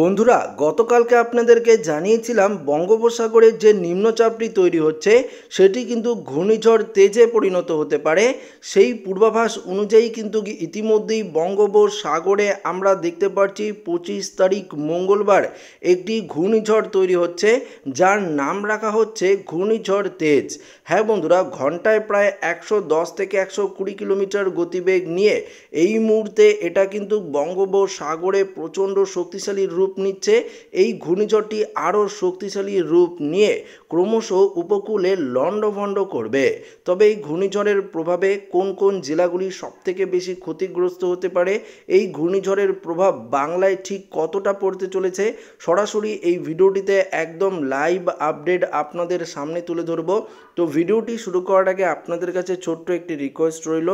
বন্ধুরা গতকালকে আপনাদেরকে জানিয়েছিলাম বঙ্গোপসাগরের যে নিম্নচাপটি তৈরি হচ্ছে সেটি কিন্তু ঘূর্ণিঝড় তেজে পরিণত হতে পারে সেই পূর্বাভাস অনুযায়ী কিন্তু ইতিমধ্যেই বঙ্গোপসাগরে আমরা দেখতে পাচ্ছি পঁচিশ তারিখ মঙ্গলবার একটি ঘূর্ণিঝড় তৈরি হচ্ছে যার নাম রাখা হচ্ছে ঘূর্ণিঝড় তেজ হ্যাঁ বন্ধুরা ঘন্টায় প্রায় একশো দশ থেকে একশো কুড়ি কিলোমিটার গতিবেগ নিয়ে এই মুহূর্তে এটা কিন্তু বঙ্গোপসাগরে প্রচণ্ড শক্তিশালী রূপ নিচ্ছে এই ঘূর্ণিঝড়টি আরও শক্তিশালী রূপ নিয়ে ক্রমশ উপকূলে লণ্ডভণ্ড করবে তবে এই ঘূর্ণিঝড়ের প্রভাবে কোন কোন জেলাগুলি সবথেকে বেশি ক্ষতিগ্রস্ত হতে পারে এই ঘূর্ণিঝড়ের প্রভাব বাংলায় ঠিক কতটা পড়তে চলেছে সরাসরি এই ভিডিওটিতে একদম লাইভ আপডেট আপনাদের সামনে তুলে ধরবো তো ভিডিওটি শুরু করার আগে আপনাদের কাছে ছোট্ট একটি রিকোয়েস্ট রইল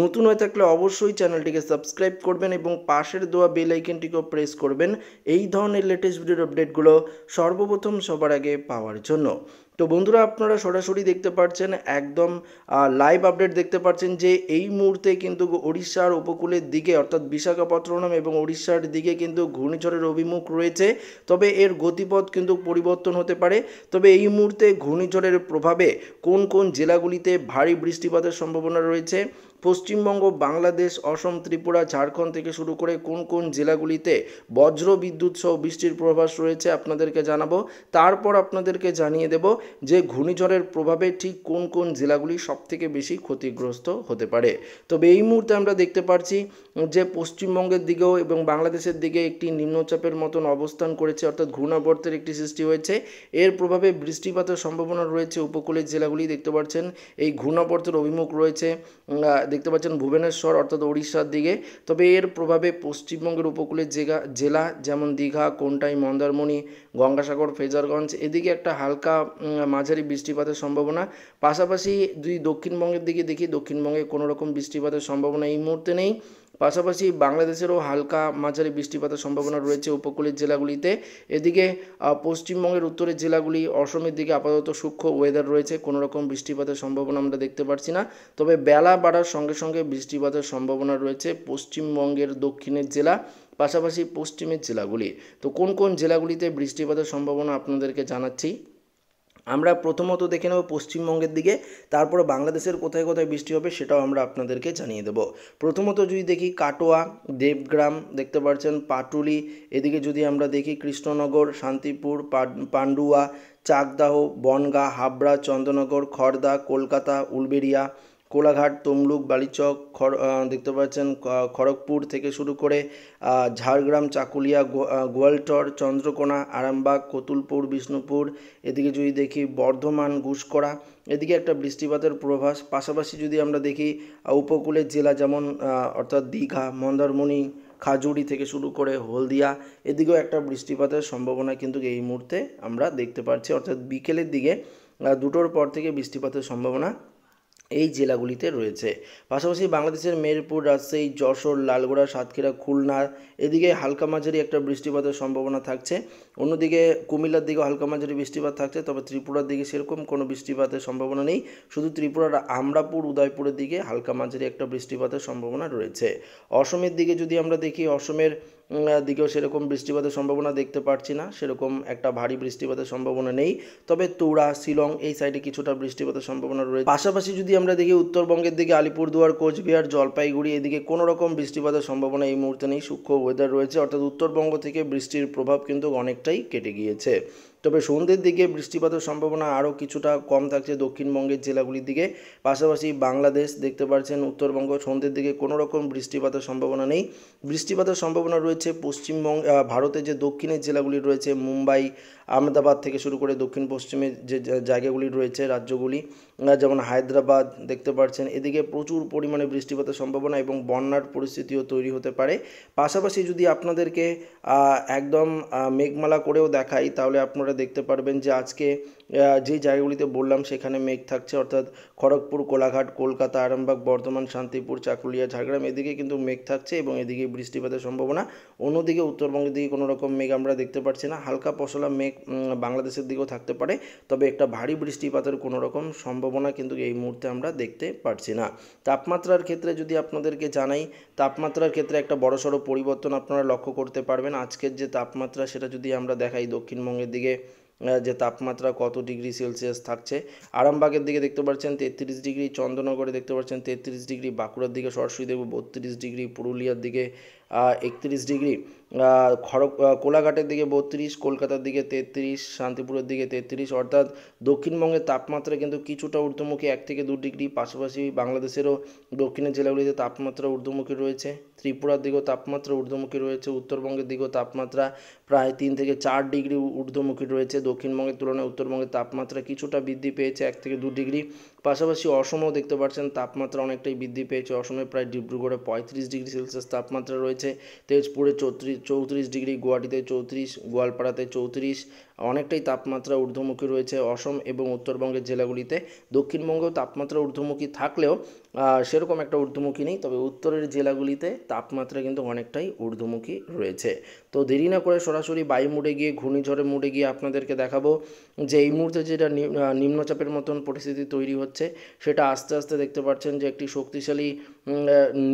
নতুন হয়ে থাকলে অবশ্যই চ্যানেলটিকে সাবস্ক্রাইব করবেন এবং পাশের দেওয়া বেল আইকনটিকেও প্রেস করবেন এই ধরনের লেটেস্ট ভিডিওর আপডেটগুলো সর্বপ্রথম সবার আগে পাওয়ার জন্য তো বন্ধুরা আপনারা সরাসরি দেখতে পাচ্ছেন একদম লাইভ আপডেট দেখতে পাচ্ছেন যে এই মুহূর্তে কিন্তু ওড়িশার উপকূলের দিকে অর্থাৎ বিশাখাপত্তনম এবং ওড়িশার দিকে কিন্তু ঘূর্ণিঝড়ের অভিমুখ রয়েছে তবে এর গতিপথ কিন্তু পরিবর্তন হতে পারে তবে এই মুহূর্তে ঘূর্ণিঝড়ের প্রভাবে কোন কোন জেলাগুলিতে ভারী বৃষ্টিপাতের সম্ভাবনা রয়েছে পশ্চিমবঙ্গ বাংলাদেশ অসম ত্রিপুরা ঝাড়খণ্ড থেকে শুরু করে কোন কোন জেলাগুলিতে বজ্র বিদ্যুৎ সহ বৃষ্টির প্রভাস রয়েছে আপনাদেরকে জানাবো তারপর আপনাদেরকে জানিয়ে দেব যে ঘূর্ণিঝড়ের প্রভাবে ঠিক কোন কোন জেলাগুলি সবথেকে বেশি ক্ষতিগ্রস্ত হতে পারে তবে এই মুহূর্তে আমরা দেখতে পারছি যে পশ্চিমবঙ্গের দিকেও এবং বাংলাদেশের দিকে একটি নিম্নচাপের মতন অবস্থান করেছে অর্থাৎ ঘূর্ণাবর্তের একটি সৃষ্টি হয়েছে এর প্রভাবে বৃষ্টিপাতের সম্ভাবনা রয়েছে উপকূলের জেলাগুলি দেখতে পাচ্ছেন এই ঘূর্ণাবর্তের অভিমুখ রয়েছে দেখতে পাচ্ছেন ভুবনেশ্বর অর্থাৎ উড়িষ্যার দিকে তবে এর প্রভাবে পশ্চিমবঙ্গের উপকূলের জেগা জেলা যেমন দীঘা কোনটাই মন্দারমণি গঙ্গাসাগর ফেজারগঞ্জ এদিকে একটা হালকা মাঝারি বৃষ্টিপাতের সম্ভাবনা পাশাপাশি যদি দক্ষিণবঙ্গের দিকে দেখি দক্ষিণবঙ্গে কোনো রকম বৃষ্টিপাতের সম্ভাবনা এই মুহূর্তে নেই পাশাপাশি বাংলাদেশেরও হালকা মাঝারি বৃষ্টিপাতের সম্ভাবনা রয়েছে উপকূলের জেলাগুলিতে এদিকে পশ্চিমবঙ্গের উত্তরের জেলাগুলি অসমের দিকে আপাতত সূক্ষ্ম ওয়েদার রয়েছে কোনো রকম বৃষ্টিপাতের সম্ভাবনা আমরা দেখতে পাচ্ছি না তবে বেলা বাড়ার সঙ্গে সঙ্গে বৃষ্টিপাতের সম্ভাবনা রয়েছে পশ্চিমবঙ্গের দক্ষিণের জেলা পাশাপাশি পশ্চিমের জেলাগুলি তো কোন কোন জেলাগুলিতে বৃষ্টিপাতের সম্ভাবনা আপনাদেরকে জানাচ্ছি আমরা প্রথমত দেখে নেব পশ্চিমবঙ্গের দিকে তারপরে বাংলাদেশের কোথায় কোথায় বৃষ্টি হবে সেটাও আমরা আপনাদেরকে জানিয়ে দেব প্রথমত যদি দেখি কাটোয়া দেবগ্রাম দেখতে পাচ্ছেন পাটুলি এদিকে যদি আমরা দেখি কৃষ্ণনগর শান্তিপুর পান্ডুয়া চাকদাহ বনগা হাবড়া চন্দ্রনগর খড়দা কলকাতা উলবেড়িয়া কোলাঘাট তমলুক বালিচক খড় দেখতে পাচ্ছেন খড়গপুর থেকে শুরু করে ঝাড়গ্রাম চাকুলিয়া গোয়ালটর চন্দ্রকোনা আরামবাগ কতুলপুর বিষ্ণুপুর এদিকে যদি দেখি বর্ধমান ঘুষকরা এদিকে একটা বৃষ্টিপাতের প্রভাস পাশাপাশি যদি আমরা দেখি উপকূলের জেলা যেমন অর্থাৎ দীঘা মন্দারমণি খাজুরি থেকে শুরু করে হলদিয়া এদিকেও একটা বৃষ্টিপাতের সম্ভাবনা কিন্তু এই মুহূর্তে আমরা দেখতে পাচ্ছি অর্থাৎ বিকেলের দিকে দুটোর পর থেকে বৃষ্টিপাতের সম্ভাবনা এই জেলাগুলিতে রয়েছে পাশাপাশি বাংলাদেশের মেরপুর রাজশাহী যশোর লালগোড়া সাতক্ষীরা খুলনা এদিকে হালকা মাঝারি একটা বৃষ্টিপাতের সম্ভাবনা থাকছে অন্যদিকে কুমিল্লার দিকে হালকা মাঝারি বৃষ্টিপাত থাকছে তবে ত্রিপুরার দিকে সেরকম কোনো বৃষ্টিপাতের সম্ভাবনা নেই শুধু ত্রিপুরার আমরাপুর উদয়পুরের দিকে হালকা মাঝারি একটা বৃষ্টিপাতের সম্ভাবনা রয়েছে অসমের দিকে যদি আমরা দেখি অসমের দিকেও সেরকম বৃষ্টিপাতের সম্ভাবনা দেখতে পাচ্ছি না সেরকম একটা ভারী বৃষ্টিপাতের সম্ভাবনা নেই তবে তুরা শিলং এই সাইডে কিছুটা বৃষ্টিপাতের সম্ভাবনা রয়েছে পাশাপাশি যদি আমরা দেখি উত্তরবঙ্গের দিকে আলিপুরদুয়ার কোচবিহার জলপাইগুড়ি এদিকে কোনো রকম বৃষ্টিপাতের সম্ভাবনা এই মুহূর্তে নেই সূক্ষ্ম ওয়েদার রয়েছে অর্থাৎ উত্তরবঙ্গ থেকে বৃষ্টির প্রভাব কিন্তু অনেকটাই কেটে গিয়েছে তবে সন্ধ্যের দিকে বৃষ্টিপাতের সম্ভাবনা আরও কিছুটা কম থাকছে দক্ষিণবঙ্গের জেলাগুলির দিকে পাশাপাশি বাংলাদেশ দেখতে পাচ্ছেন উত্তরবঙ্গ সন্ধ্যের দিকে কোনো রকম বৃষ্টিপাতের সম্ভাবনা নেই বৃষ্টিপাতের সম্ভাবনা রয়েছে পশ্চিমবঙ্গ ভারতের যে দক্ষিণের জেলাগুলি রয়েছে মুম্বাই আহমেদাবাদ থেকে শুরু করে দক্ষিণ পশ্চিমের যে জায়গাগুলি রয়েছে রাজ্যগুলি যেমন হায়দ্রাবাদ দেখতে পাচ্ছেন এদিকে প্রচুর পরিমাণে বৃষ্টিপাতের সম্ভাবনা এবং বন্যার পরিস্থিতিও তৈরি হতে পারে পাশাপাশি যদি আপনাদেরকে একদম মেঘমালা করেও দেখাই তাহলে আপনারা দেখতে পারবেন যে আজকে যে জায়গাগুলিতে বললাম সেখানে মেঘ থাকছে অর্থাৎ খড়গপুর কোলাঘাট কলকাতা আরামবাগ বর্ধমান শান্তিপুর চাকুলিয়া ঝাড়গ্রাম এদিকে কিন্তু মেঘ থাকছে এবং এদিকে বৃষ্টিপাতের সম্ভাবনা অন্যদিকে উত্তরবঙ্গের দিকে কোনো রকম মেঘ আমরা দেখতে পাচ্ছি না হালকা পশলা মেঘ বাংলাদেশের দিকেও থাকতে পারে তবে একটা ভারী বৃষ্টিপাতের কোনো রকম সম্ভাবনা কিন্তু এই মুহূর্তে আমরা দেখতে পারছি না তাপমাত্রার ক্ষেত্রে যদি আপনাদেরকে জানাই তাপমাত্রার ক্ষেত্রে একটা বড়সড় পরিবর্তন আপনারা লক্ষ্য করতে পারবেন আজকের যে তাপমাত্রা সেটা যদি আমরা দেখাই দক্ষিণবঙ্গের দিকে যে তাপমাত্রা কত ডিগ্রি সেলসিয়াস থাকছে আরামবাগের দিকে দেখতে পাচ্ছেন তেত্রিশ ডিগ্রি চন্দ্রনগরে দেখতে পাচ্ছেন তেত্রিশ ডিগ্রি বাঁকুড়ার দিকে সরস্বতী দেব বত্রিশ ডিগ্রি পুরুলিয়ার দিকে একত্রিশ ডিগ্রি খড়গ কোলাঘাটের দিকে বত্রিশ কলকাতার দিকে তেত্রিশ শান্তিপুরের দিকে তেত্রিশ অর্থাৎ দক্ষিণবঙ্গের তাপমাত্রা কিন্তু কিছুটা ঊর্ধ্বমুখী এক থেকে দু ডিগ্রি পাশাপাশি বাংলাদেশেরও দক্ষিণের জেলাগুলিতে তাপমাত্রা ঊর্ধ্বমুখী রয়েছে ত্রিপুরার দিকেও তাপমাত্রা ঊর্ধ্বমুখী রয়েছে উত্তরবঙ্গের দিকেও তাপমাত্রা প্রায় তিন থেকে চার ডিগ্রি ঊর্ধ্বমুখী রয়েছে দক্ষিণবঙ্গের তুলনায় উত্তরবঙ্গের তাপমাত্রা কিছুটা বৃদ্ধি পেয়েছে এক থেকে দু ডিগ্রি পাশাপাশি অসমও দেখতে পাচ্ছেন তাপমাত্রা অনেকটাই বৃদ্ধি পেয়েছে অসমে প্রায় ডিব্রুগড়ে পঁয়ত্রিশ ডিগ্রি সেলসিয়াস তাপমাত্রা রয়েছে রয়েছে তেজপুরে চৌত্রিশ চৌত্রিশ ডিগ্রি গুয়াহাটিতে চৌত্রিশ গোয়ালপাড়াতে চৌত্রিশ অনেকটাই তাপমাত্রা ঊর্ধ্বমুখী রয়েছে অসম এবং উত্তরবঙ্গের জেলাগুলিতে দক্ষিণবঙ্গেও তাপমাত্রা ঊর্ধ্বমুখী থাকলেও সেরকম একটা ঊর্ধ্বমুখী নেই তবে উত্তরের জেলাগুলিতে তাপমাত্রা কিন্তু অনেকটাই ঊর্ধ্বমুখী রয়েছে তো দেরি না করে সরাসরি বায়ু মুড়ে গিয়ে ঘূর্ণিঝড়ে মুড়ে গিয়ে আপনাদেরকে দেখাবো যে এই মুহূর্তে যেটা নিম্নচাপের মতন পরিস্থিতি তৈরি হচ্ছে সেটা আস্তে আস্তে দেখতে পাচ্ছেন যে একটি শক্তিশালী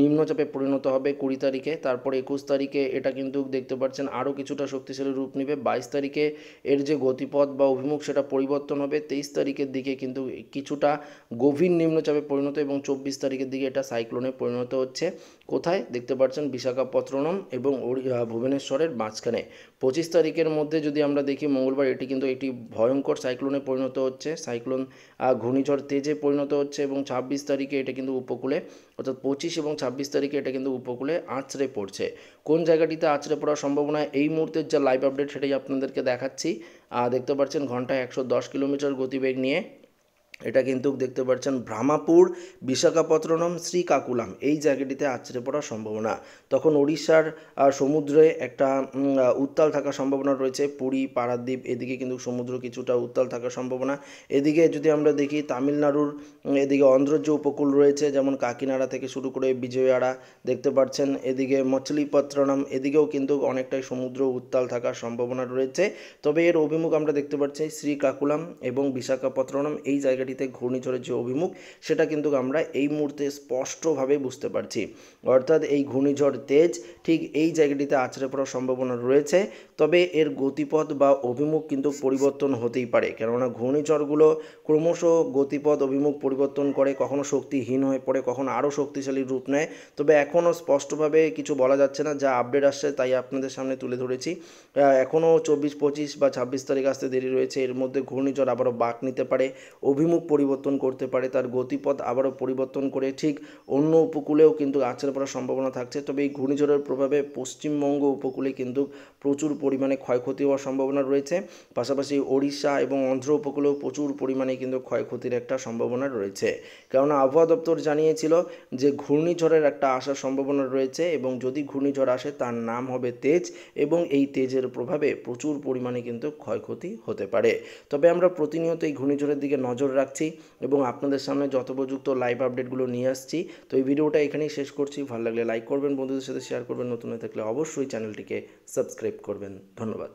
নিম্নচাপে পরিণত হবে কুড়ি তারিখে তারপর একুশ তারিখে এটা কিন্তু দেখতে পাচ্ছেন আরও কিছুটা শক্তিশালী রূপ নেবে বাইশ তারিখে এর যে গতিপথ বা অভিমুখ সেটা পরিবর্তন হবে তেইশ তারিখের দিকে কিন্তু কিছুটা গভীর নিম্নচাপে পরিণত এবং চব্বিশ তারিখের দিকে এটা সাইক্লোনে পরিণত হচ্ছে কোথায় দেখতে পাচ্ছেন বিশাখাপত্তনম এবং ভুবনেশ্বরের মাঝখানে পঁচিশ তারিখের মধ্যে যদি আমরা দেখি মঙ্গলবার এটি কিন্তু একটি ভয়ঙ্কর সাইক্লোনে পরিণত হচ্ছে সাইক্লোন ঘূর্ণিঝড় তেজে পরিণত হচ্ছে এবং ছাব্বিশ তারিখে এটা কিন্তু উপকূলে অর্থাৎ পঁচিশ এবং ছাব্বিশ তারিখে এটা কিন্তু উপকূলে আছড়ে পড়ছে কোন জায়গাটিতে আছড়ে পড়ার সম্ভাবনা এই মুহূর্তের যা লাইভ আপডেট সেটাই আপনাদেরকে দেখাচ্ছি দেখতে পাচ্ছেন ঘন্টায় একশো দশ কিলোমিটার গতিবেগ নিয়ে এটা কিন্তু দেখতে পাচ্ছেন ভ্রামাপুর বিশাখাপত্তনম শ্রীকাকুলাম এই জায়গাটিতে আছড়ে পড়ার সম্ভাবনা তখন ওড়িশার সমুদ্রে একটা উত্তাল থাকার সম্ভাবনা রয়েছে পুরী পারাদ্বীপ এদিকে কিন্তু সমুদ্র কিছুটা উত্তাল থাকার সম্ভাবনা এদিকে যদি আমরা দেখি তামিলনাড়ুর এদিকে অন্ধ্রর যে উপকূল রয়েছে যেমন কাকিনাড়া থেকে শুরু করে বিজয়াড়া দেখতে পাচ্ছেন এদিকে মছলিপত্রনম এদিকেও কিন্তু অনেকটাই সমুদ্র উত্তাল থাকার সম্ভাবনা রয়েছে তবে এর অভিমুখ আমরা দেখতে পাচ্ছি শ্রীকাকুলাম এবং বিশাখাপত্তনম এই জায়গা জায়গাটিতে ঘূর্ণিঝড়ের যে অভিমুখ সেটা কিন্তু আমরা এই মুহূর্তে স্পষ্টভাবে বুঝতে পারছি অর্থাৎ এই ঘূর্ণিঝড় তেজ ঠিক এই জায়গাটিতে আছড়ে পড়ার সম্ভাবনা রয়েছে তবে এর গতিপথ বা অভিমুখ কিন্তু পরিবর্তন হতেই পারে কেননা ঘূর্ণিঝড়গুলো ক্রমশ গতিপথ অভিমুখ পরিবর্তন করে কখনো শক্তিহীন হয়ে পড়ে কখনো আরও শক্তিশালী রূপ নেয় তবে এখনও স্পষ্টভাবে কিছু বলা যাচ্ছে না যা আপডেট আসছে তাই আপনাদের সামনে তুলে ধরেছি এখনও চব্বিশ পঁচিশ বা ছাব্বিশ তারিখ আসতে দেরি রয়েছে এর মধ্যে ঘূর্ণিঝড় আবারও বাঁক নিতে পারে অভিমুখ মুখ পরিবর্তন করতে পারে তার গতিপথ আবারও পরিবর্তন করে ঠিক অন্য উপকূলেও কিন্তু আছড়ে পড়ার সম্ভাবনা থাকছে তবে এই ঘূর্ণিঝড়ের প্রভাবে পশ্চিমবঙ্গ উপকূলে কিন্তু প্রচুর পরিমাণে ক্ষয়ক্ষতি হওয়ার সম্ভাবনা রয়েছে পাশাপাশি ওড়িশা এবং অন্ধ্র উপকূলেও প্রচুর পরিমাণে কিন্তু ক্ষয়ক্ষতির একটা সম্ভাবনা রয়েছে কেননা আবহাওয়া দপ্তর জানিয়েছিল যে ঘূর্ণিঝড়ের একটা আসার সম্ভাবনা রয়েছে এবং যদি ঘূর্ণিঝড় আসে তার নাম হবে তেজ এবং এই তেজের প্রভাবে প্রচুর পরিমাণে কিন্তু ক্ষয়ক্ষতি হতে পারে তবে আমরা প্রতিনিয়ত এই ঘূর্ণিঝড়ের দিকে নজর রাখি রাখছি এবং আপনাদের সামনে যত উপযুক্ত লাইভ আপডেটগুলো নিয়ে আসছি তো এই ভিডিওটা এখানেই শেষ করছি ভালো লাগলে লাইক করবেন বন্ধুদের সাথে শেয়ার করবেন নতুন হয়ে থাকলে অবশ্যই চ্যানেলটিকে সাবস্ক্রাইব করবেন ধন্যবাদ